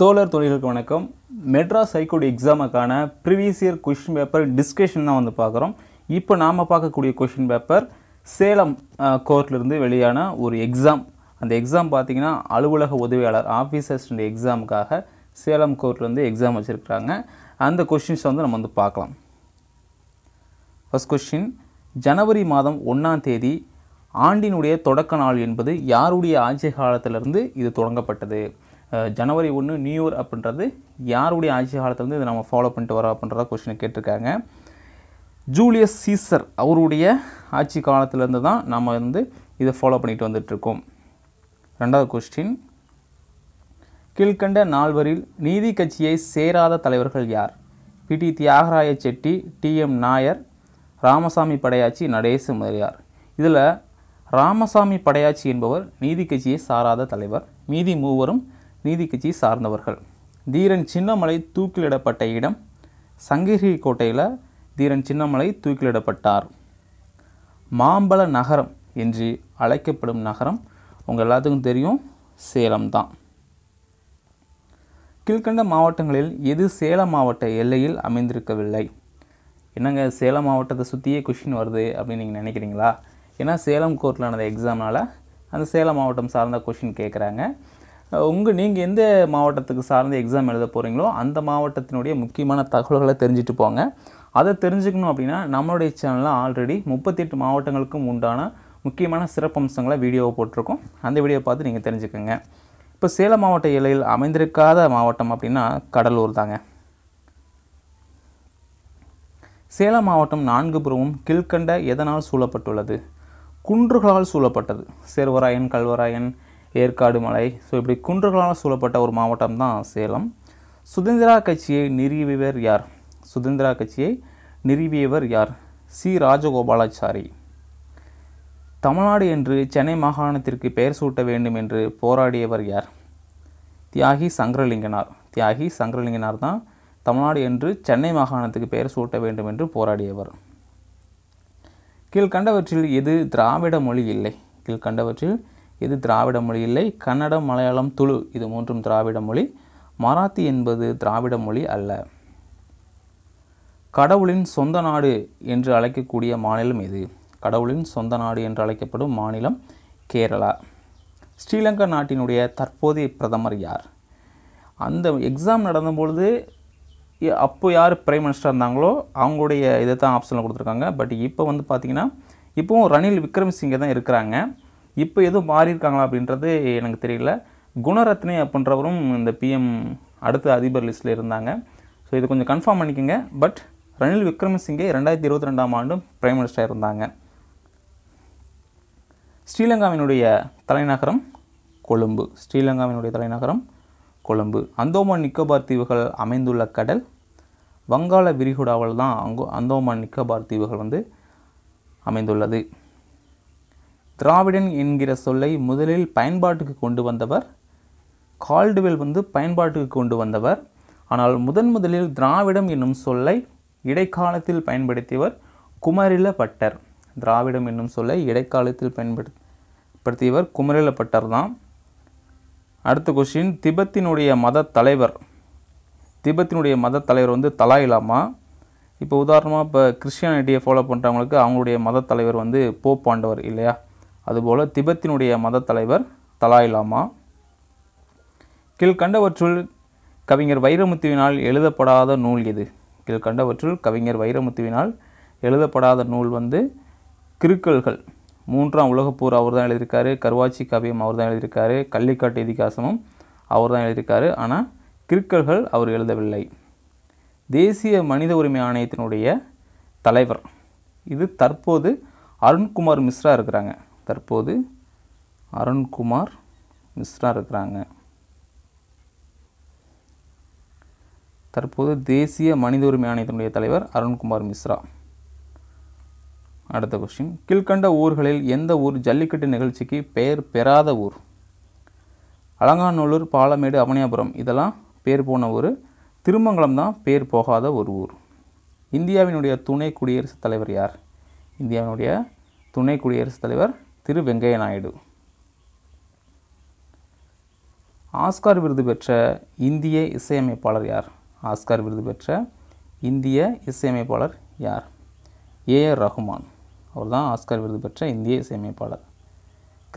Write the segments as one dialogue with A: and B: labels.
A: தோழர் தொழில்களுக்கு வணக்கம் மெட்ராஸ் ஹைகோர்ட் எக்ஸாமுக்கான previous year question paper discussion தான் வந்து பார்க்குறோம் இப்போ நாம் பார்க்கக்கூடிய கொஷின் பேப்பர் சேலம் கோர்ட்லேருந்து வெளியான ஒரு எக்ஸாம் அந்த எக்ஸாம் பார்த்திங்கன்னா அலுவலக உதவியாளர் ஆஃபீஸர்ஸ்டைய எக்ஸாமுக்காக சேலம் கோர்ட்லேருந்து எக்ஸாம் வச்சுருக்காங்க அந்த கொஷின்ஸை வந்து நம்ம வந்து பார்க்கலாம் ஃபஸ்ட் கொஷின் ஜனவரி மாதம் ஒன்றாம் தேதி ஆண்டினுடைய தொடக்க நாள் என்பது யாருடைய ஆட்சி காலத்திலிருந்து இது தொடங்கப்பட்டது ஜனவரி ஒன்று நியூ இயர் அப்படின்றது யாருடைய ஆட்சி காலத்தில் வந்து இதை நம்ம ஃபாலோ பண்ணிட்டு வரோம் அப்படின்றத கொஸ்டின் கேட்டிருக்காங்க ஜூலியஸ் சீசர் அவருடைய ஆட்சி காலத்திலேருந்து தான் நம்ம வந்து இதை ஃபாலோ பண்ணிட்டு வந்துட்ருக்கோம் ரெண்டாவது கொஸ்டின் கீழ்கண்ட நால்வரில் நீதி கட்சியை சேராத தலைவர்கள் யார் P T Thyagaraya Chetty T M Nair Ramasamy Padayachi Natesa Mudaliar இதில் ராமசாமி படையாச்சி என்பவர் நீதி கட்சியை சாராத தலைவர் மீதி மூவரும் நீதி கட்சி சார்ந்தவர்கள் தீரன் சின்னமலை தூக்கிலிடப்பட்ட இடம் சங்ககிரி கோட்டையில் தீரன் சின்னமலை தூக்கிலிடப்பட்டார் மாம்பழ நகரம் என்று அழைக்கப்படும் நகரம் உங்கள் எல்லாத்துக்கும் தெரியும் சேலம் தான் கீழ்கண்ட மாவட்டங்களில் எது சேலம் மாவட்ட எல்லையில் அமைந்திருக்கவில்லை என்னங்க சேலம் மாவட்டத்தை சுற்றியே கொஷின் வருது அப்படின்னு நீங்கள் நினைக்கிறீங்களா ஏன்னா சேலம் கோர்ட்டில் நடந்த எக்ஸாம்னால் அந்த சேலம் மாவட்டம் சார்ந்த கொஷின் கேட்குறாங்க உங்கள் நீங்கள் எந்த மாவட்டத்துக்கு சார்ந்து எக்ஸாம் எழுத போகிறீங்களோ அந்த மாவட்டத்தினுடைய முக்கியமான தகவல்களை தெரிஞ்சுட்டு போங்க அதை தெரிஞ்சுக்கணும் அப்படின்னா நம்மளுடைய சேனலில் ஆல்ரெடி முப்பத்தெட்டு மாவட்டங்களுக்கும் உண்டான முக்கியமான சிறப்பம்சங்களை வீடியோவை போட்டிருக்கோம் அந்த வீடியோவை பார்த்து நீங்கள் தெரிஞ்சுக்கோங்க இப்போ சேலம் மாவட்ட எல்லையில் அமைந்திருக்காத மாவட்டம் அப்படின்னா கடலூர் தாங்க சேலம் மாவட்டம் நான்கு புறமும் கீழ்கண்ட எதனால் சூழப்பட்டுள்ளது குன்றுகளால் சூழப்பட்டது சேர்வராயன் கல்வராயன் ஏற்காடு மலை ஸோ இப்படி குன்றுகளால் சூழப்பட்ட ஒரு மாவட்டம் தான் சேலம் சுதந்திரா கட்சியை நிறுவியவர் யார் சுதந்திரா கட்சியை நிறுவியவர் யார் சி ராஜகோபாலாச்சாரி தமிழ்நாடு என்று சென்னை மாகாணத்திற்கு பெயர் சூட்ட வேண்டும் என்று போராடியவர் யார் தியாகி சங்கரலிங்கனார் தியாகி சங்கரலிங்கனார் தான் தமிழ்நாடு என்று சென்னை மாகாணத்துக்கு பெயர் சூட்ட வேண்டும் என்று போராடியவர் கீழ்கண்டவற்றில் எது திராவிட மொழி இல்லை கீழ்கண்டவற்றில் இது திராவிட மொழி இல்லை கன்னடம் மலையாளம் துளு இது மூன்றும் திராவிட மொழி மராத்தி என்பது திராவிட மொழி அல்ல கடவுளின் சொந்த நாடு என்று அழைக்கக்கூடிய மாநிலம் இது கடவுளின் சொந்த நாடு என்று அழைக்கப்படும் மாநிலம் கேரளா ஸ்ரீலங்கா நாட்டினுடைய தற்போதைய பிரதமர் யார் அந்த எக்ஸாம் நடந்தபொழுது அப்போ யார் பிரைம் மினிஸ்டர் இருந்தாங்களோ அவங்களுடைய இதை தான் ஆப்ஷனில் கொடுத்துருக்காங்க பட் இப்போ வந்து பார்த்திங்கன்னா இப்போவும் ரணில் விக்ரமசிங்கே தான் இருக்கிறாங்க இப்போ எதுவும் மாறியிருக்காங்களா அப்படின்றது எனக்கு தெரியல குணரத்னே அப்படின்றவரும் இந்த பிஎம் அடுத்த அதிபர் லிஸ்ட்டில் இருந்தாங்க ஸோ இது கொஞ்சம் கன்ஃபார்ம் பண்ணிக்கோங்க பட் ரணில் விக்ரமசிங்கே ரெண்டாயிரத்தி இருபத்தி ரெண்டாம் ஆண்டு பிரைம் மினிஸ்டராக இருந்தாங்க ஸ்ரீலங்காவினுடைய தலைநகரம் கொழும்பு ஸ்ரீலங்காவினுடைய தலைநகரம் கொழும்பு அந்தோமான் நிக்கோபார் தீவுகள் அமைந்துள்ள கடல் வங்காள விரிகுடாவில் தான் அங்கோ அந்தோமான் நிக்கோபார் தீவுகள் வந்து அமைந்துள்ளது திராவிடன் என்கிற சொல்லை முதலில் பயன்பாட்டுக்கு கொண்டு வந்தவர் கால்டுவெல் வந்து பயன்பாட்டுக்கு கொண்டு வந்தவர் ஆனால் முதன் முதலில் திராவிடம் என்னும் சொல்லை இடைக்காலத்தில் பயன்படுத்தியவர் குமரில பட்டர் திராவிடம் என்னும் சொல்லை இடைக்காலத்தில் பயன்படுத்தியவர் குமரில பட்டர் தான் அடுத்த கொஸ்டின் திபத்தினுடைய மத தலைவர் திபத்தினுடைய மத தலைவர் வந்து தலா லாமா இப்போ உதாரணமாக இப்போ கிறிஸ்டியானிட்டியை ஃபாலோ பண்ணுறவங்களுக்கு அவங்களுடைய மத தலைவர் வந்து போப்பாண்டவர் இல்லையா அதுபோல் திபெத்தினுடைய மத தலைவர் தலாய் லாமா கீழ்கண்டவற்றுள் கவிஞர் வைரமுத்துவினால் எழுதப்படாத நூல் எது கீழ்கண்டவற்றுள் கவிஞர் வைரமுத்துவினால் எழுதப்படாத நூல் வந்து கிருக்கல்கள் மூன்றாம் உலகப்போர் அவர் தான் எழுதியிருக்காரு கருவாச்சி காவியம் அவர் தான் எழுதியிருக்காரு கள்ளிக்காட்டு இதிகாசமும் அவர் தான் எழுதியிருக்காரு ஆனால் கிருக்கல்கள் அவர் எழுதவில்லை தேசிய மனித உரிமை ஆணையத்தினுடைய தலைவர் இது தற்போது அருண்குமார் மிஸ்ரா இருக்கிறாங்க தற்போது அருண்குமார் மிஸ்ரா இருக்கிறாங்க தற்போது தேசிய மனித உரிமை ஆணையத்தினுடைய தலைவர் அருண்குமார் மிஸ்ரா அடுத்த கொஸ்டின் கீழ்கண்ட ஊர்களில் எந்த ஊர் ஜல்லிக்கட்டு நிகழ்ச்சிக்கு பெயர் பெறாத ஊர் அலங்காநல்லூர் பாலமேடு அவனியாபுரம் இதெல்லாம் பேர் போன ஊர் திருமங்கலம் தான் பேர் போகாத ஒரு ஊர் இந்தியாவினுடைய துணை குடியரசுத் தலைவர் யார் இந்தியாவினுடைய துணை குடியரசுத் தலைவர் திரு வெங்கைய நாயுடு ஆஸ்கார் விருது பெற்ற இந்திய இசையமைப்பாளர் யார் ஆஸ்கார் விருது பெற்ற இந்திய இசையமைப்பாளர் யார் ஏ ஆர் ரஹ்மான் அவர் தான் ஆஸ்கார் விருது பெற்ற இந்திய இசையமைப்பாளர்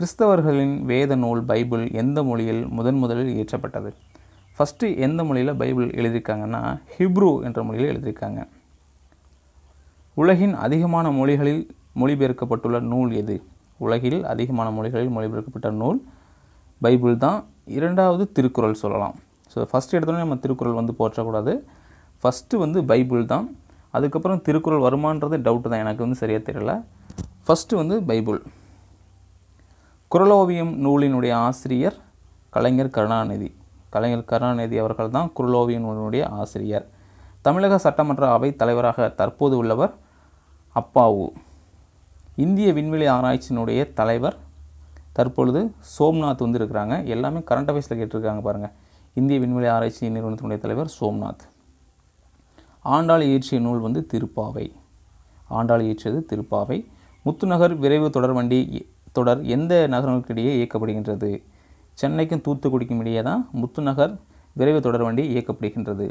A: கிறிஸ்தவர்களின் வேத நூல் பைபிள் எந்த மொழியில் முதன் முதலில் இயற்றப்பட்டது ஃபஸ்ட்டு எந்த மொழியில் பைபிள் எழுதியிருக்காங்கன்னா ஹிப்ரூ என்ற மொழியில் எழுதியிருக்காங்க உலகின் அதிகமான மொழிகளில் மொழிபெயர்க்கப்பட்டுள்ள நூல் எது உலகில் அதிகமான மொழிகளில் மொழிபெயர்க்கப்பட்ட நூல் பைபிள் தான் இரண்டாவது திருக்குறள் சொல்லலாம் ஸோ ஃபஸ்ட் எடுத்தோடனே நம்ம திருக்குறள் வந்து போற்றக்கூடாது ஃபஸ்ட்டு வந்து பைபிள் தான் அதுக்கப்புறம் திருக்குறள் வருமானது டவுட்டு தான் எனக்கு வந்து சரியாக தெரியல ஃபஸ்ட்டு வந்து பைபிள் குரலோவியம் நூலினுடைய ஆசிரியர் கலைஞர் கருணாநிதி கலைஞர் கருணாநிதி அவர்கள் தான் குரலோவியம் நூலினுடைய ஆசிரியர் தமிழக சட்டமன்ற அவை தலைவராக தற்போது உள்ளவர் அப்பாவு இந்திய விண்வெளி ஆராய்ச்சியினுடைய தலைவர் தற்பொழுது சோம்நாத் வந்து இருக்கிறாங்க எல்லாமே கரண்ட் அஃபேர்ஸில் கேட்டிருக்காங்க பாருங்கள் இந்திய விண்வெளி ஆராய்ச்சி நிறுவனத்தினுடைய தலைவர் சோம்நாத் ஆண்டாள் இயற்றிய நூல் வந்து திருப்பாவை ஆண்டாள் இயற்றியது திருப்பாவை முத்துநகர் விரைவு தொடர் வண்டி தொடர் எந்த நகரங்களுக்கு இடையே இயக்கப்படுகின்றது சென்னைக்கும் தூத்துக்குடிக்கும் இடையே தான் முத்துநகர் விரைவு தொடர் வண்டி இயக்கப்படுகின்றது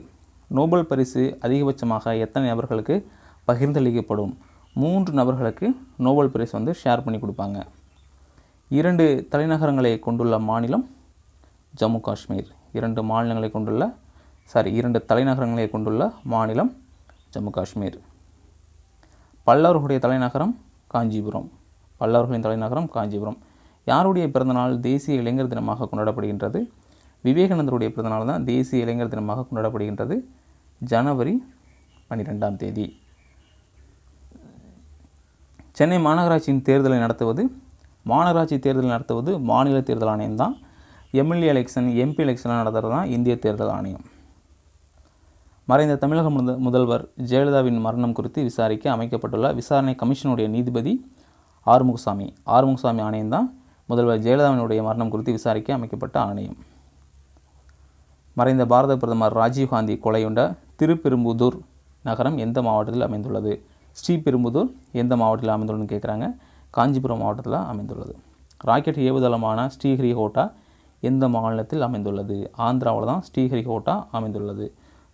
A: நோபல் பரிசு அதிகபட்சமாக எத்தனை நபர்களுக்கு பகிர்ந்தளிக்கப்படும் மூன்று நபர்களுக்கு நோபல் பிரைஸ் வந்து ஷேர் பண்ணி கொடுப்பாங்க இரண்டு தலைநகரங்களை கொண்டுள்ள மாநிலம் ஜம்மு காஷ்மீர் இரண்டு மாநிலங்களை கொண்டுள்ள சாரி இரண்டு தலைநகரங்களை கொண்டுள்ள மாநிலம் ஜம்மு காஷ்மீர் பல்லவர்களுடைய தலைநகரம் காஞ்சிபுரம் பல்லவர்களின் தலைநகரம் காஞ்சிபுரம் யாருடைய பிறந்தநாள் தேசிய இளைஞர் தினமாக கொண்டாடப்படுகின்றது விவேகானந்தருடைய பிறந்தநாள் தான் தேசிய இளைஞர் தினமாக கொண்டாடப்படுகின்றது ஜனவரி பன்னிரெண்டாம் தேதி சென்னை மாநகராட்சியின் தேர்தலை நடத்துவது மாநகராட்சி தேர்தல் நடத்துவது மாநில தேர்தல் ஆணையம் தான் எம்எல்ஏ எலெக்ஷன் எம்பி எலெக்ஷன்லாம் நடத்துகிறது தான் இந்திய தேர்தல் ஆணையம் மறைந்த தமிழக முதல்வர் ஜெயலலிதாவின் மரணம் குறித்து விசாரிக்க அமைக்கப்பட்டுள்ள விசாரணை கமிஷனுடைய நீதிபதி ஆறுமுகசாமி ஆறுமுகசாமி ஆணையம் தான் முதல்வர் ஜெயலலிதாவினுடைய மரணம் குறித்து விசாரிக்க அமைக்கப்பட்ட ஆணையம் மறைந்த பாரத பிரதமர் ராஜீவ்காந்தி கொலையுண்ட திருப்பெரும்புதூர் நகரம் எந்த மாவட்டத்தில் அமைந்துள்ளது ஸ்ரீபெரும்புதூர் எந்த மாவட்டத்தில் அமைந்துள்ளன்னு கேட்குறாங்க காஞ்சிபுரம் மாவட்டத்தில் அமைந்துள்ளது ராக்கெட் ஏவுதளமான ஸ்ரீஹரிஹோட்டா எந்த மாநிலத்தில் அமைந்துள்ளது ஆந்திராவில் தான் ஸ்ரீஹரிஹோட்டா அமைந்துள்ளது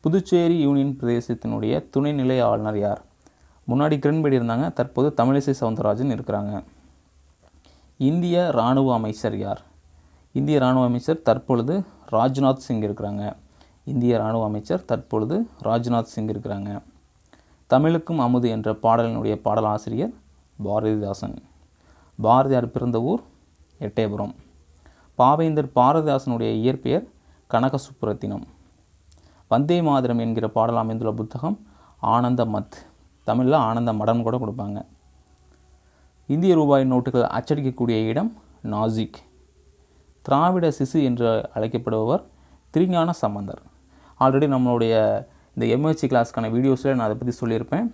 A: புதுச்சேரி யூனியன் பிரதேசத்தினுடைய துணைநிலை ஆளுநர் யார் முன்னாடி கிரண்பேடி இருந்தாங்க தற்போது தமிழிசை சவுந்தரராஜன் இருக்கிறாங்க இந்திய இராணுவ அமைச்சர் யார் இந்திய இராணுவ அமைச்சர் தற்பொழுது ராஜ்நாத் சிங் இருக்கிறாங்க இந்திய இராணுவ அமைச்சர் தற்பொழுது ராஜ்நாத் சிங் இருக்கிறாங்க தமிழுக்கும் அமுது என்ற பாடலினுடைய பாடலாசிரியர் பாரதிதாசன் பாரதியார் பிறந்த ஊர் எட்டயபுரம் பாவேந்தர் பாரதிதாசனுடைய இயற்பெயர் கனகசுப்புரத்தினம் வந்தே மாதிரம் என்கிற பாடல் அமைந்துள்ள புத்தகம் ஆனந்த மத் தமிழில் ஆனந்த மடம் கூட கொடுப்பாங்க இந்திய ரூபாய் நோட்டுகள் அச்சடிக்கக்கூடிய இடம் நாசிக் திராவிட சிசு என்று அழைக்கப்படுபவர் திருஞான சம்பந்தர் ஆல்ரெடி நம்மளுடைய இந்த எம்ஹெச்சி கிளாஸ்க்கான வீடியோஸில் நான் அதை பற்றி சொல்லியிருப்பேன்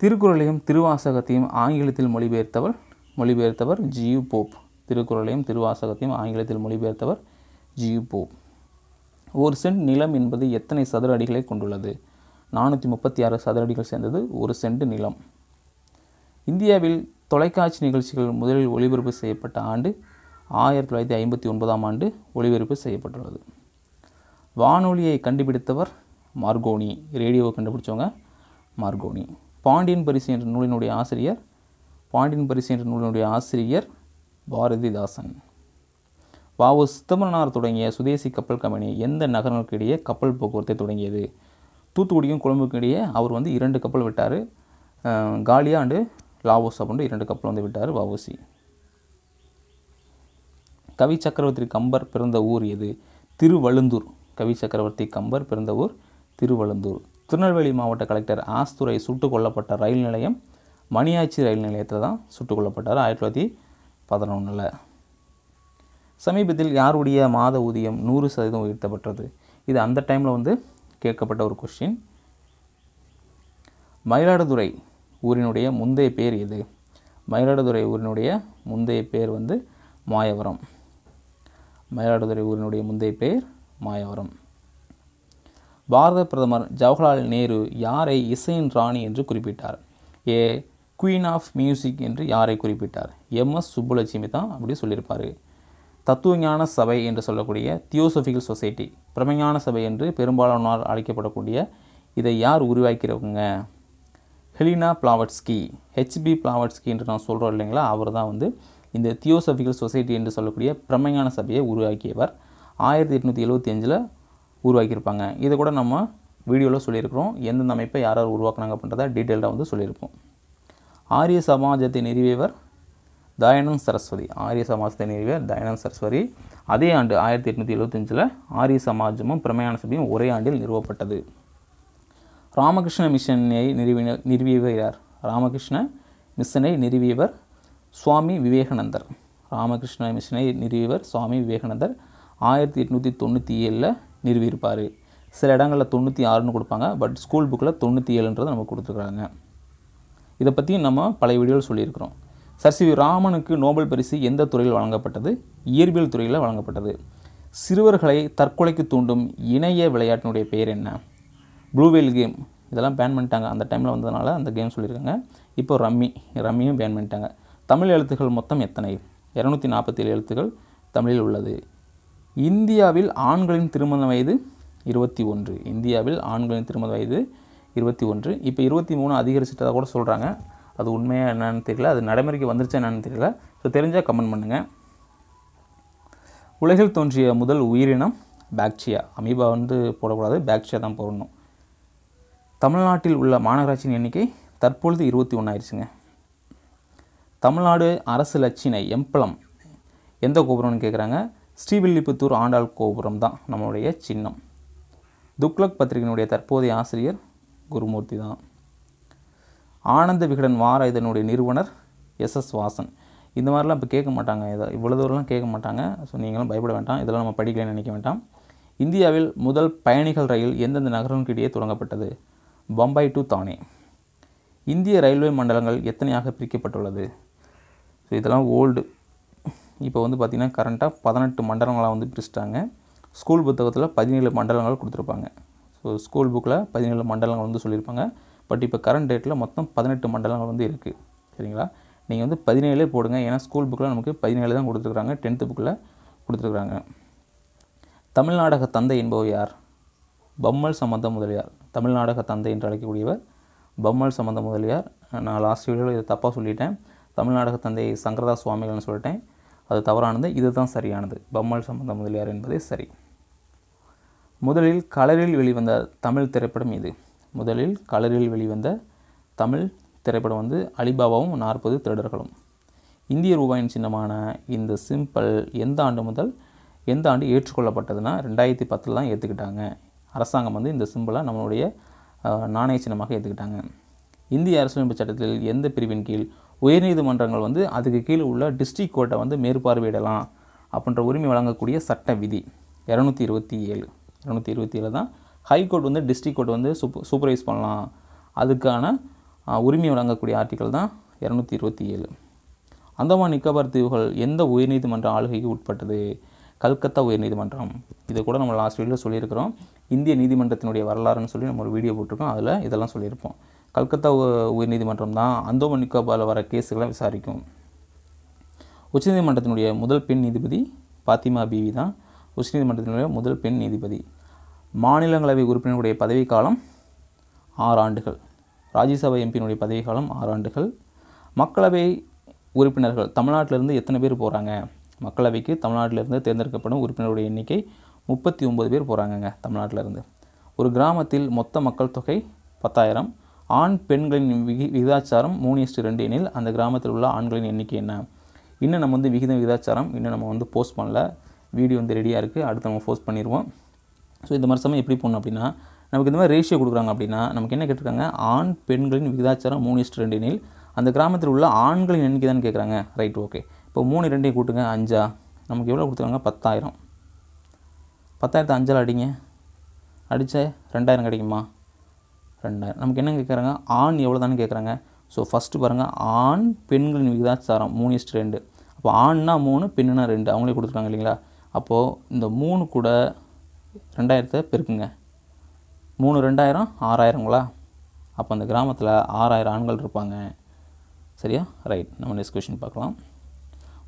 A: திருக்குறளையும் திருவாசகத்தையும் ஆங்கிலத்தில் மொழிபெயர்த்தவர் மொழிபெயர்த்தவர் ஜியு போப் திருக்குறளையும் திருவாசகத்தையும் ஆங்கிலத்தில் மொழிபெயர்த்தவர் ஜியு போப் ஒரு சென்ட் நிலம் என்பது எத்தனை சதுர அடிகளை கொண்டுள்ளது நானூற்றி முப்பத்தி ஆறு சதுர அடிகள் சேர்ந்தது ஒரு சென்ட் நிலம் இந்தியாவில் தொலைக்காட்சி நிகழ்ச்சிகள் முதலில் ஒளிபரப்பு செய்யப்பட்ட ஆண்டு ஆயிரத்தி தொள்ளாயிரத்தி ஐம்பத்தி ஒன்பதாம் ஆண்டு ஒளிபரப்பு செய்யப்பட்டுள்ளது வானொலியை கண்டுபிடித்தவர் மார்கோனி ரேடியோவை கண்டுபிடிச்சவங்க மார்கோனி பாண்டியன் பரிசு என்ற நூலினுடைய ஆசிரியர் பாண்டியன் பரிசு என்ற நூலினுடைய ஆசிரியர் பாரதிதாசன் வாவு சிதம்பரனார் தொடங்கிய சுதேசி கப்பல் கம்பெனி எந்த நகரங்களுக்கு இடையே கப்பல் போக்குவரத்தை தொடங்கியது தூத்துக்குடிக்கும் கொழும்புக்கும் இடையே அவர் வந்து இரண்டு கப்பல் விட்டார் காலியா அண்டு லாவோஸ் அப்படின்ற இரண்டு கப்பல் வந்து விட்டார் வாவோசி கவி சக்கரவர்த்தி கம்பர் பிறந்த ஊர் எது திருவழுந்தூர் கவி சக்கரவர்த்தி கம்பர் பிறந்த ஊர் திருவள்ளந்தூர் திருநெல்வேலி மாவட்ட கலெக்டர் ஆஸ்துரை சுட்டுக் கொல்லப்பட்ட ரயில் நிலையம் மணியாச்சி ரயில் நிலையத்தில் தான் சுட்டுக் கொல்லப்பட்டார் ஆயிரத்தி தொள்ளாயிரத்தி பதினொன்றில் சமீபத்தில் யாருடைய மாத ஊதியம் நூறு சதவீதம் உயர்த்தப்பட்டது இது அந்த டைமில் வந்து கேட்கப்பட்ட ஒரு கொஷின் மயிலாடுதுறை ஊரினுடைய முந்தைய பேர் எது மயிலாடுதுறை ஊரினுடைய முந்தைய பேர் வந்து மாயவரம் மயிலாடுதுறை ஊரினுடைய முந்தைய பேர் மாயவரம் பாரத பிரதமர் ஜவஹர்லால் நேரு யாரை இசையின் ராணி என்று குறிப்பிட்டார் ஏ குயின் ஆஃப் மியூசிக் என்று யாரை குறிப்பிட்டார் எம்எஸ் சுப்புலட்சுமி தான் அப்படி சொல்லியிருப்பார் தத்துவஞான சபை என்று சொல்லக்கூடிய தியோசபிகல் சொசைட்டி பிரமஞான சபை என்று பெரும்பாலானால் அழைக்கப்படக்கூடிய இதை யார் உருவாக்கிறவங்க ஹெலினா பிளாவட்ஸ்கி ஹெச்பி பிளாவட்ஸ்கி என்று நான் சொல்கிறோம் இல்லைங்களா அவர் தான் வந்து இந்த தியோசபிகல் சொசைட்டி என்று சொல்லக்கூடிய பிரமஞான சபையை உருவாக்கியவர் ஆயிரத்தி எட்நூற்றி எழுபத்தி அஞ்சில் உருவாக்கியிருப்பாங்க இது கூட நம்ம வீடியோவில் சொல்லியிருக்கிறோம் எந்தெந்த அமைப்பை யார் யார் உருவாக்குனாங்க அப்படின்றத டீட்டெயிலாக வந்து சொல்லியிருப்போம் ஆரிய சமாஜத்தை நிறுவியவர் தயானந்த் சரஸ்வதி ஆரிய சமாஜத்தை நிறுவியவர் தயானந்த் சரஸ்வதி அதே ஆண்டு ஆயிரத்தி எட்நூற்றி எழுபத்தஞ்சில் ஆரிய சமாஜமும் பிரமையான சபையும் ஒரே ஆண்டில் நிறுவப்பட்டது ராமகிருஷ்ண மிஷனை நிறுவின நிறுவியவர் யார் ராமகிருஷ்ண மிஷனை நிறுவியவர் சுவாமி விவேகானந்தர் ராமகிருஷ்ண மிஷனை நிறுவியவர் சுவாமி விவேகானந்தர் ஆயிரத்தி எட்நூற்றி தொண்ணூற்றி ஏழில் நிறுவியிருப்பார் சில இடங்களில் தொண்ணூற்றி ஆறுன்னு கொடுப்பாங்க பட் ஸ்கூல் புக்கில் தொண்ணூற்றி ஏழுன்றதை நம்ம கொடுத்துருக்குறாங்க இதை பற்றியும் நம்ம பழைய வீடியோவில் சொல்லியிருக்கிறோம் சர் சி ராமனுக்கு நோபல் பரிசு எந்த துறையில் வழங்கப்பட்டது இயற்பியல் துறையில் வழங்கப்பட்டது சிறுவர்களை தற்கொலைக்கு தூண்டும் இணைய விளையாட்டினுடைய பெயர் என்ன ப்ளூவேல் கேம் இதெல்லாம் பேன் பண்ணிட்டாங்க அந்த டைமில் வந்ததுனால அந்த கேம் சொல்லியிருக்காங்க இப்போ ரம்மி ரம்மியும் பேன் பண்ணிட்டாங்க தமிழ் எழுத்துக்கள் மொத்தம் எத்தனை இரநூத்தி நாற்பத்தி ஏழு எழுத்துக்கள் தமிழில் உள்ளது இந்தியாவில் ஆண்களின் திருமண வயது இருபத்தி ஒன்று இந்தியாவில் ஆண்களின் திருமண வயது இருபத்தி ஒன்று இப்போ இருபத்தி மூணு அதிகரிச்சிட்டதாக கூட சொல்கிறாங்க அது உண்மையாக என்னென்னு தெரியல அது நடைமுறைக்கு வந்துருச்சா என்னென்னு தெரியல ஸோ தெரிஞ்சால் கமெண்ட் பண்ணுங்கள் உலகில் தோன்றிய முதல் உயிரினம் பாக்டீரியா அமீபா வந்து போடக்கூடாது பாக்டீரியா தான் போடணும் தமிழ்நாட்டில் உள்ள மாநகராட்சியின் எண்ணிக்கை தற்பொழுது இருபத்தி ஒன்றாயிருச்சுங்க தமிழ்நாடு அரசு லட்சினை எம்பளம் எந்த கோபுரம்னு கேட்குறாங்க ஸ்ரீவில்லிபுத்தூர் ஆண்டாள் கோபுரம் தான் நம்மளுடைய சின்னம் துக்ளக் பத்திரிகையினுடைய தற்போதைய ஆசிரியர் குருமூர்த்தி தான் ஆனந்த விகடன் வார இதனுடைய நிறுவனர் எஸ் எஸ் வாசன் இந்த மாதிரிலாம் இப்போ கேட்க மாட்டாங்க இதை இவ்வளோ தூரம்லாம் கேட்க மாட்டாங்க ஸோ நீங்களும் பயப்பட வேண்டாம் இதெல்லாம் நம்ம படிக்கலாம் நினைக்க வேண்டாம் இந்தியாவில் முதல் பயணிகள் ரயில் எந்தெந்த நகரங்களுக்கிடையே தொடங்கப்பட்டது பம்பாய் டு தானே இந்திய ரயில்வே மண்டலங்கள் எத்தனையாக பிரிக்கப்பட்டுள்ளது ஸோ இதெல்லாம் ஓல்டு இப்போ வந்து பார்த்திங்கன்னா கரண்ட்டாக பதினெட்டு மண்டலங்களாக வந்து பிரிச்சிட்டாங்க ஸ்கூல் புத்தகத்தில் பதினேழு மண்டலங்கள் கொடுத்துருப்பாங்க ஸோ ஸ்கூல் புக்கில் பதினேழு மண்டலங்கள் வந்து சொல்லியிருப்பாங்க பட் இப்போ கரண்ட் டேட்டில் மொத்தம் பதினெட்டு மண்டலங்கள் வந்து இருக்குது சரிங்களா நீங்கள் வந்து பதினேழே போடுங்க ஏன்னா ஸ்கூல் புக்கில் நமக்கு பதினேழு தான் கொடுத்துருக்குறாங்க டென்த்து புக்கில் கொடுத்துருக்குறாங்க தமிழ்நாடக தந்தை என்பவர் யார் பம்மல் சம்பந்த முதலியார் தமிழ்நாடக தந்தை என்று அழைக்கக்கூடியவர் பம்மல் சம்பந்த முதலியார் நான் லாஸ்ட் வீடியோவில் இதை தப்பாக சொல்லிட்டேன் தமிழ்நாடக தந்தை சங்கரதாஸ் சுவாமிகள்னு சொல்லிட்டேன் அது தவறானது இதுதான் சரியானது பம்மல் சம்பந்த முதலியார் என்பதே சரி முதலில் கலரில் வெளிவந்த தமிழ் திரைப்படம் இது முதலில் கலரில் வெளிவந்த தமிழ் திரைப்படம் வந்து அலிபாபாவும் நாற்பது திருடர்களும் இந்திய ரூபாயின் சின்னமான இந்த சிம்பிள் எந்த ஆண்டு முதல் எந்த ஆண்டு ஏற்றுக்கொள்ளப்பட்டதுன்னா ரெண்டாயிரத்தி பத்தில் தான் ஏற்றுக்கிட்டாங்க அரசாங்கம் வந்து இந்த சிம்பிளை நம்மளுடைய நாணய சின்னமாக ஏற்றுக்கிட்டாங்க இந்திய அரசியலமைப்பு சட்டத்தில் எந்த பிரிவின் கீழ் உயர்நீதிமன்றங்கள் வந்து அதுக்கு கீழே உள்ள டிஸ்ட்ரிக் கோர்ட்டை வந்து மேற்பார்வையிடலாம் அப்படின்ற உரிமை வழங்கக்கூடிய சட்ட விதி இரநூத்தி இருபத்தி ஏழு இரநூத்தி இருபத்தி ஏழு தான் ஹைகோர்ட் வந்து டிஸ்ட்ரிக் கோர்ட் வந்து சூப்பர் சூப்பர்வைஸ் பண்ணலாம் அதுக்கான உரிமை வழங்கக்கூடிய ஆர்டிக்கல் தான் இரநூத்தி இருபத்தி ஏழு அந்தமான் நிக்கோபார் தீவுகள் எந்த உயர்நீதிமன்ற ஆளுகைக்கு உட்பட்டது கல்கத்தா உயர்நீதிமன்றம் இதை கூட நம்ம லாஸ்ட் வீடியோவில் சொல்லியிருக்கிறோம் இந்திய நீதிமன்றத்தினுடைய வரலாறுன்னு சொல்லி நம்ம ஒரு வீடியோ போட்டிருக்கோம் அதில் இதெல்லாம் சொல்லியிருப்போம் கல்கத்தா உயர்நீதிமன்றம் தான் அந்தோமன் நிக்கோபாவில் வர கேஸுகளை விசாரிக்கும் உச்சநீதிமன்றத்தினுடைய முதல் பெண் நீதிபதி பாத்திமா பிவி தான் உச்சநீதிமன்றத்தினுடைய முதல் பெண் நீதிபதி மாநிலங்களவை உறுப்பினருடைய பதவிக்காலம் ஆறு ஆண்டுகள் ராஜ்யசபா எம்பியினுடைய பதவிக்காலம் ஆறு ஆண்டுகள் மக்களவை உறுப்பினர்கள் தமிழ்நாட்டிலிருந்து எத்தனை பேர் போகிறாங்க மக்களவைக்கு தமிழ்நாட்டிலிருந்து தேர்ந்தெடுக்கப்படும் உறுப்பினருடைய எண்ணிக்கை முப்பத்தி ஒம்பது பேர் போகிறாங்கங்க தமிழ்நாட்டிலிருந்து ஒரு கிராமத்தில் மொத்த மக்கள் தொகை பத்தாயிரம் ஆண் பெண்களின் விகி விகிதாச்சாரம் மூணு எஸ்டு ரெண்டு எனில் அந்த கிராமத்தில் உள்ள ஆண்களின் எண்ணிக்கை என்ன இன்னும் நம்ம வந்து விகிதம் விகிதாச்சாரம் இன்னும் நம்ம வந்து போஸ்ட் பண்ணல வீடியோ வந்து ரெடியாக இருக்குது அடுத்து நம்ம போஸ்ட் பண்ணிடுவோம் ஸோ இந்த மாதிரி சமயம் எப்படி போடணும் அப்படின்னா நமக்கு இந்த மாதிரி ரேஷியோ கொடுக்குறாங்க அப்படின்னா நமக்கு என்ன கேட்டிருக்காங்க ஆண் பெண்களின் விகிதாச்சாரம் மூணு எஸ்டு ரெண்டு எனில் அந்த கிராமத்தில் உள்ள ஆண்களின் எண்ணிக்கை தான் கேட்குறாங்க ரைட் ஓகே இப்போ மூணு ரெண்டையும் கூட்டுங்க அஞ்சா நமக்கு எவ்வளோ கொடுத்துருக்காங்க பத்தாயிரம் பத்தாயிரத்து அஞ்சால் அடிங்க அடித்த ரெண்டாயிரம் கிடைக்குமா ரெண்டாயிரம் நமக்கு என்ன கேட்குறாங்க ஆண் எவ்வளோதான்னு கேட்குறாங்க ஸோ ஃபஸ்ட்டு பாருங்கள் ஆண் பெண்களின் விகிதாச்சாரம் மூணு இஸ்ட் ரெண்டு அப்போ ஆண்னா மூணு பெண்ணுனா ரெண்டு அவங்களே கொடுத்துருக்காங்க இல்லைங்களா அப்போது இந்த மூணு கூட ரெண்டாயிரத்தை பெருக்குங்க மூணு ரெண்டாயிரம் ஆறாயிரங்களா அப்போ அந்த கிராமத்தில் ஆறாயிரம் ஆண்கள் இருப்பாங்க சரியா ரைட் நம்ம நெக்ஸ்ட் கொஷின் பார்க்கலாம்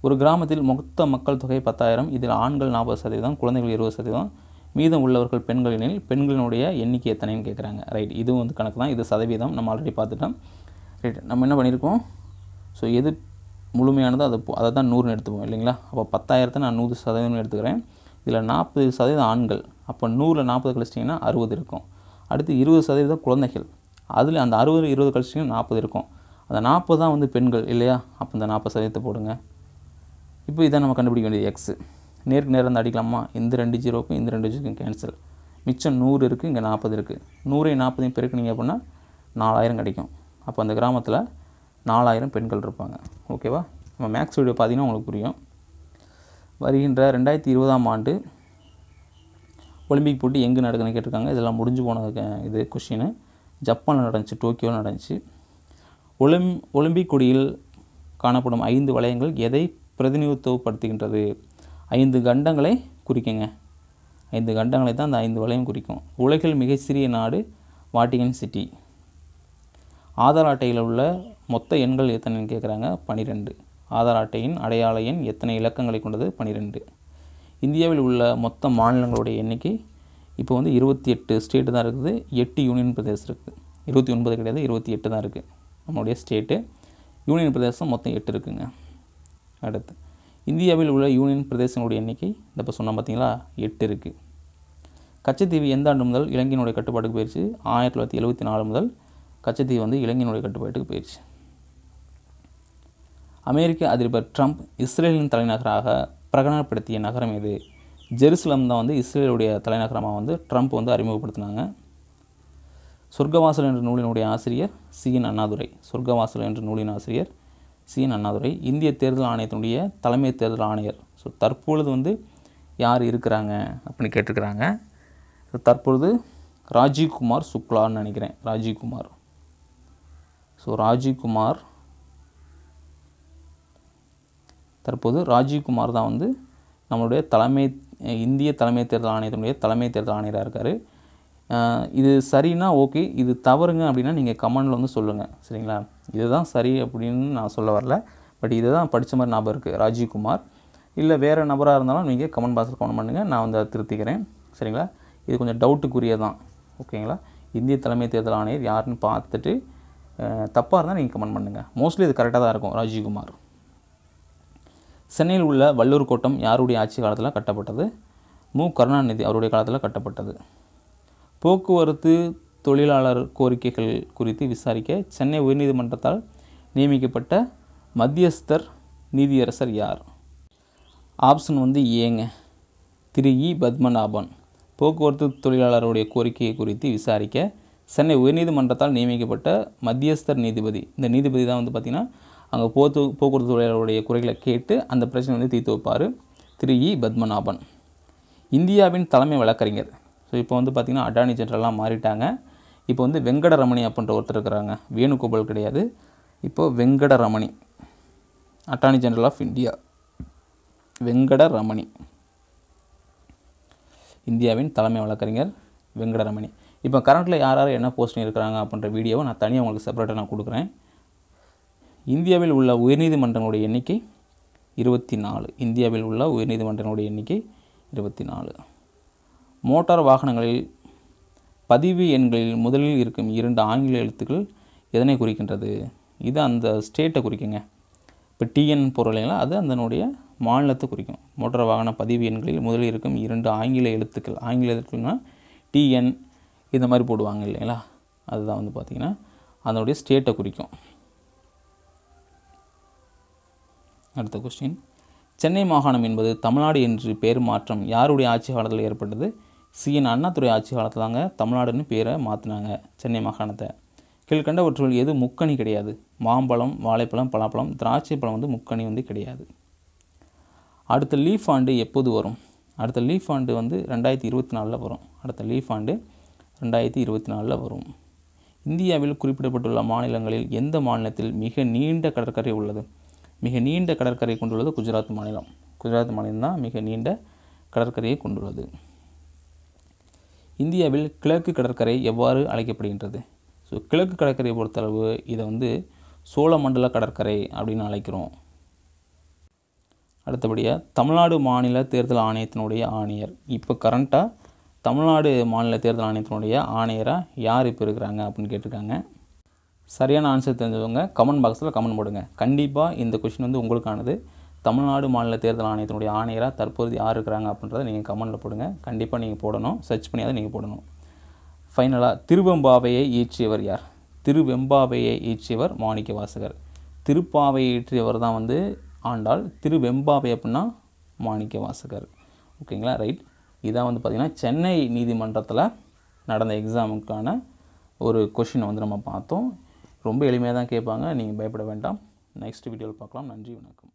A: ஒரு கிராமத்தில் மொத்த மக்கள் தொகை பத்தாயிரம் இதில் ஆண்கள் நாற்பது சதவீதம் குழந்தைகள் இருபது சதவீதம் மீதம் உள்ளவர்கள் பெண்கள் எனில் பெண்களினுடைய எண்ணிக்கை எத்தனைன்னு கேட்குறாங்க ரைட் இதுவும் வந்து கணக்கு தான் இது சதவீதம் நம்ம ஆல்ரெடி பார்த்துட்டோம் ரைட் நம்ம என்ன பண்ணியிருக்கோம் ஸோ எது முழுமையானதோ அதை அதை தான் நூறுன்னு எடுத்துப்போம் இல்லைங்களா அப்போ பத்தாயிரத்தை நான் நூறு சதவீதம்னு எடுத்துக்கிறேன் இதில் நாற்பது சதவீதம் ஆண்கள் அப்போ நூறில் நாற்பது கழிச்சிட்டிங்கன்னா அறுபது இருக்கும் அடுத்து இருபது சதவீதம் குழந்தைகள் அதில் அந்த அறுபது இருபது கழிச்சிட்டிங்கன்னா நாற்பது இருக்கும் அந்த நாற்பது தான் வந்து பெண்கள் இல்லையா அப்போ இந்த நாற்பது சதவீதத்தை போடுங்க இப்போ இதான் நம்ம கண்டுபிடிக்க வேண்டியது எக்ஸு நேருக்கு நேரம் வந்து அடிக்கலாமா இந்த ரெண்டு ஜீரோக்கும் இந்த ரெண்டு ஜீரோக்கும் கேன்சல் மிச்சம் நூறு இருக்குது இங்கே நாற்பது இருக்குது நூறையும் நாற்பதையும் பெருக்குனீங்க அப்படின்னா நாலாயிரம் கிடைக்கும் அப்போ அந்த கிராமத்தில் நாலாயிரம் பெண்கள் இருப்பாங்க ஓகேவா நம்ம மேக்ஸ் வீடியோ பார்த்தீங்கன்னா உங்களுக்கு புரியும் வருகின்ற ரெண்டாயிரத்தி இருபதாம் ஆண்டு ஒலிம்பிக் போட்டி எங்கே நடக்குதுன்னு கேட்டிருக்காங்க இதெல்லாம் முடிஞ்சு போன இது கொஷின் ஜப்பானில் நடந்துச்சு டோக்கியோவில் நடந்துச்சு ஒலிம் ஒலிம்பிக் கொடியில் காணப்படும் ஐந்து வளையங்கள் எதை பிரதிநிதித்துவப்படுத்துகின்றது ஐந்து கண்டங்களை குறிக்குங்க ஐந்து கண்டங்களை தான் அந்த ஐந்து வளையம் குறிக்கும் உலகில் மிக சிறிய நாடு வாட்டிகன் சிட்டி ஆதார் அட்டையில் உள்ள மொத்த எண்கள் எத்தனைன்னு கேட்குறாங்க பனிரெண்டு ஆதார் அட்டையின் அடையாள எண் எத்தனை இலக்கங்களை கொண்டது பனிரெண்டு இந்தியாவில் உள்ள மொத்த மாநிலங்களுடைய எண்ணிக்கை இப்போ வந்து இருபத்தி எட்டு ஸ்டேட்டு தான் இருக்குது எட்டு யூனியன் பிரதேசம் இருக்குது இருபத்தி ஒன்பது கிடையாது இருபத்தி எட்டு தான் இருக்குது நம்மளுடைய ஸ்டேட்டு யூனியன் பிரதேசம் மொத்தம் எட்டு இருக்குங்க அடுத்து இந்தியாவில் உள்ள யூனியன் பிரதேசங்களுடைய எண்ணிக்கை இந்த இப்போ சொன்னால் பார்த்தீங்களா எட்டு இருக்குது கச்சத்தீவு எந்த ஆண்டு முதல் இலங்கையினுடைய கட்டுப்பாட்டுக்கு போயிடுச்சு ஆயிரத்தி தொள்ளாயிரத்தி எழுபத்தி நாலு முதல் கச்சத்தீவு வந்து இலங்கையினுடைய கட்டுப்பாட்டுக்கு போயிடுச்சு அமெரிக்க அதிபர் ட்ரம்ப் இஸ்ரேலின் தலைநகராக பிரகடனப்படுத்திய நகரம் இது ஜெருசலம் தான் வந்து இஸ்ரேலுடைய தலைநகரமாக வந்து ட்ரம்ப் வந்து அறிமுகப்படுத்தினாங்க சொர்க்கவாசல் என்ற நூலினுடைய ஆசிரியர் சி என் அண்ணாதுரை சொர்க்கவாசல் என்ற நூலின் ஆசிரியர் சி அண்ணாதுரை இந்திய தேர்தல் ஆணையத்தினுடைய தலைமை தேர்தல் ஆணையர் ஸோ தற்பொழுது வந்து யார் இருக்கிறாங்க அப்படின்னு கேட்டிருக்கிறாங்க தற்பொழுது ராஜீவ்குமார் சுக்லான்னு நினைக்கிறேன் ராஜீவ்குமார் ஸோ ராஜீவ்குமார் தற்போது ராஜீவ்குமார் தான் வந்து நம்மளுடைய தலைமை இந்திய தலைமை தேர்தல் ஆணையத்தினுடைய தலைமை தேர்தல் ஆணையராக இருக்கார் இது சரின்னா ஓகே இது தவறுங்க அப்படின்னா நீங்கள் கமெண்டில் வந்து சொல்லுங்கள் சரிங்களா இதுதான் சரி அப்படின்னு நான் சொல்ல வரல பட் இதை தான் படித்த மாதிரி ஞாபகம் இருக்குது ராஜீவ்குமார் இல்லை வேறு நபராக இருந்தாலும் நீங்கள் கமெண்ட் பாக்ஸில் கமெண்ட் பண்ணுங்கள் நான் வந்து திருத்திக்கிறேன் சரிங்களா இது கொஞ்சம் தான் ஓகேங்களா இந்திய தலைமை தேர்தல் ஆணையர் யாருன்னு பார்த்துட்டு தப்பாக இருந்தால் நீங்கள் கமெண்ட் பண்ணுங்கள் மோஸ்ட்லி இது கரெக்டாக தான் இருக்கும் ராஜீவ்குமார் சென்னையில் உள்ள வள்ளூர் கோட்டம் யாருடைய ஆட்சி காலத்தில் கட்டப்பட்டது மு கருணாநிதி அவருடைய காலத்தில் கட்டப்பட்டது போக்குவரத்து தொழிலாளர் கோரிக்கைகள் குறித்து விசாரிக்க சென்னை உயர்நீதிமன்றத்தால் நியமிக்கப்பட்ட மத்தியஸ்தர் நீதியரசர் யார் ஆப்ஷன் வந்து ஏங்க திரு இ பத்மநாபன் போக்குவரத்து தொழிலாளருடைய கோரிக்கையை குறித்து விசாரிக்க சென்னை உயர்நீதிமன்றத்தால் நியமிக்கப்பட்ட மத்தியஸ்தர் நீதிபதி இந்த நீதிபதி தான் வந்து பார்த்திங்கன்னா அங்கே போத்து போக்குவரத்து தொழிலாளருடைய குறைகளை கேட்டு அந்த பிரச்சனை வந்து தீர்த்து வைப்பார் திரு இ பத்மநாபன் இந்தியாவின் தலைமை வழக்கறிஞர் ஸோ இப்போ வந்து பார்த்திங்கன்னா அட்டானி ஜென்ரலாக மாறிட்டாங்க இப்போ வந்து வெங்கடரமணி அப்படின்ற ஒருத்தர் இருக்கிறாங்க வேணுகோபால் கிடையாது இப்போது Venkataramani attorney general of India Venkataramani இந்தியாவின் தலைமை வழக்கறிஞர் வெங்கடரமணி இப்போ கரண்ட்டில் யார் யார் என்ன போஸ்டிங் இருக்கிறாங்க அப்படின்ற வீடியோவை நான் தனியாக உங்களுக்கு செப்பரேட்டாக நான் கொடுக்குறேன் இந்தியாவில் உள்ள உயர்நீதிமன்றங்களுடைய எண்ணிக்கை இருபத்தி நாலு இந்தியாவில் உள்ள உயர்நீதிமன்றங்களுடைய எண்ணிக்கை இருபத்தி நாலு மோட்டார் வாகனங்களில் பதிவு எண்களில் முதலில் இருக்கும் இரண்டு ஆங்கில எழுத்துக்கள் எதனை குறிக்கின்றது இது அந்த ஸ்டேட்டை குறிக்குங்க இப்போ டிஎன் பொருள் அது அதனுடைய மாநிலத்தை குறிக்கும் மோட்டார் வாகன பதிவு எண்களில் முதலில் இருக்கும் இரண்டு ஆங்கில எழுத்துக்கள் ஆங்கில எழுத்துக்கள்னால் டிஎன் இந்த மாதிரி போடுவாங்க இல்லைங்களா அதுதான் வந்து பார்த்திங்கன்னா அதனுடைய ஸ்டேட்டை குறிக்கும் அடுத்த கொஸ்டின் சென்னை மாகாணம் என்பது தமிழ்நாடு என்று பெயர் மாற்றம் யாருடைய ஆட்சி காலத்தில் ஏற்பட்டது சிஎன் அண்ணாத்துறை ஆட்சி காலத்தில் தாங்க தமிழ்நாடுன்னு பேரை மாற்றினாங்க சென்னை மாகாணத்தை கீழ்கண்டவற்றுள் எது முக்கணி கிடையாது மாம்பழம் வாழைப்பழம் பலாப்பழம் திராட்சை பழம் வந்து முக்கணி வந்து கிடையாது அடுத்த லீஃப் ஆண்டு எப்போது வரும் அடுத்த லீஃப் ஆண்டு வந்து ரெண்டாயிரத்தி இருபத்தி நாலில் வரும் அடுத்த லீஃப் ஆண்டு ரெண்டாயிரத்தி இருபத்தி நாலில் வரும் இந்தியாவில் குறிப்பிடப்பட்டுள்ள மாநிலங்களில் எந்த மாநிலத்தில் மிக நீண்ட கடற்கரை உள்ளது மிக நீண்ட கடற்கரை கொண்டுள்ளது குஜராத் மாநிலம் குஜராத் மாநிலம் தான் மிக நீண்ட கடற்கரையை கொண்டுள்ளது இந்தியாவில் கிழக்கு கடற்கரை எவ்வாறு அழைக்கப்படுகின்றது ஸோ கிழக்கு கடற்கரையை பொறுத்தளவு இதை வந்து சோழமண்டல கடற்கரை அப்படின்னு அழைக்கிறோம் அடுத்தபடியாக தமிழ்நாடு மாநில தேர்தல் ஆணையத்தினுடைய ஆணையர் இப்போ கரண்ட்டாக தமிழ்நாடு மாநில தேர்தல் ஆணையத்தினுடைய ஆணையராக யார் இப்போ இருக்கிறாங்க அப்படின்னு கேட்டிருக்காங்க சரியான ஆன்சர் தெரிஞ்சவங்க கமெண்ட் பாக்ஸில் கமெண்ட் போடுங்க கண்டிப்பாக இந்த கொஷின் வந்து உங்களுக்கானது தமிழ்நாடு மாநில தேர்தல் ஆணையத்தினுடைய ஆணையராக தற்போது யார் இருக்கிறாங்க அப்படின்றத நீங்கள் கமெண்டில் போடுங்க கண்டிப்பாக நீங்கள் போடணும் சர்ச் பண்ணி அதை நீங்கள் போடணும் ஃபைனலாக திருவெம்பாவையை ஈற்றியவர் யார் திருவெம்பாவையை ஈற்றியவர் மாணிக்க வாசகர் திருப்பாவையை ஈற்றியவர் தான் வந்து ஆண்டாள் திருவெம்பாவை அப்படின்னா மாணிக்க வாசகர் ஓகேங்களா ரைட் இதான் வந்து பார்த்திங்கன்னா சென்னை நீதிமன்றத்தில் நடந்த எக்ஸாமுக்கான ஒரு கொஷினை வந்து நம்ம பார்த்தோம் ரொம்ப எளிமையாக தான் கேட்பாங்க நீங்கள் பயப்பட வேண்டாம் நெக்ஸ்ட் வீடியோவில் பார்க்கலாம் நன்றி வணக்கம்